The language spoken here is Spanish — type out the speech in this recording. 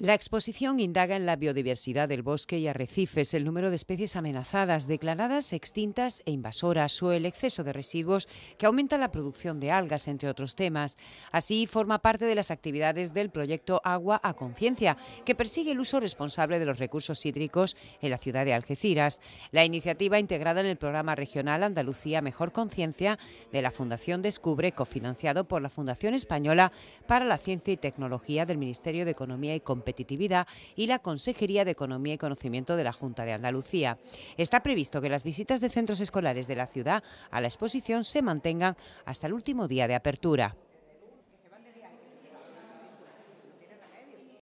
La exposición indaga en la biodiversidad del bosque y arrecifes, el número de especies amenazadas, declaradas extintas e invasoras o el exceso de residuos que aumenta la producción de algas, entre otros temas. Así forma parte de las actividades del proyecto Agua a Conciencia, que persigue el uso responsable de los recursos hídricos en la ciudad de Algeciras. La iniciativa integrada en el programa regional Andalucía Mejor Conciencia de la Fundación Descubre, cofinanciado por la Fundación Española para la Ciencia y Tecnología del Ministerio de Economía y Competencia y la Consejería de Economía y Conocimiento de la Junta de Andalucía. Está previsto que las visitas de centros escolares de la ciudad a la exposición se mantengan hasta el último día de apertura.